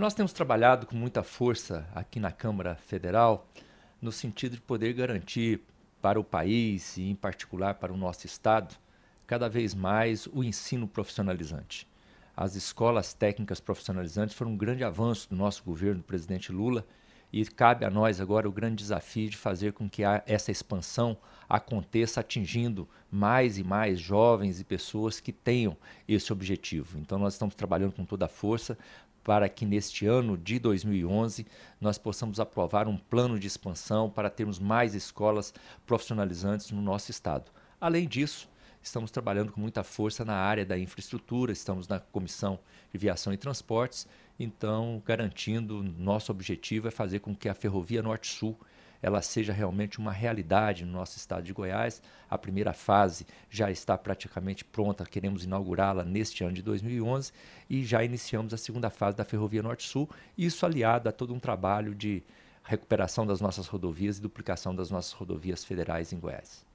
Nós temos trabalhado com muita força aqui na Câmara Federal no sentido de poder garantir para o país e, em particular, para o nosso Estado, cada vez mais o ensino profissionalizante. As escolas técnicas profissionalizantes foram um grande avanço do nosso governo, do presidente Lula, e cabe a nós agora o grande desafio de fazer com que essa expansão aconteça atingindo mais e mais jovens e pessoas que tenham esse objetivo. Então, nós estamos trabalhando com toda a força para que neste ano de 2011 nós possamos aprovar um plano de expansão para termos mais escolas profissionalizantes no nosso estado. Além disso, Estamos trabalhando com muita força na área da infraestrutura, estamos na Comissão de Viação e Transportes, então garantindo nosso objetivo é fazer com que a Ferrovia Norte-Sul ela seja realmente uma realidade no nosso estado de Goiás. A primeira fase já está praticamente pronta, queremos inaugurá-la neste ano de 2011 e já iniciamos a segunda fase da Ferrovia Norte-Sul, isso aliado a todo um trabalho de recuperação das nossas rodovias e duplicação das nossas rodovias federais em Goiás.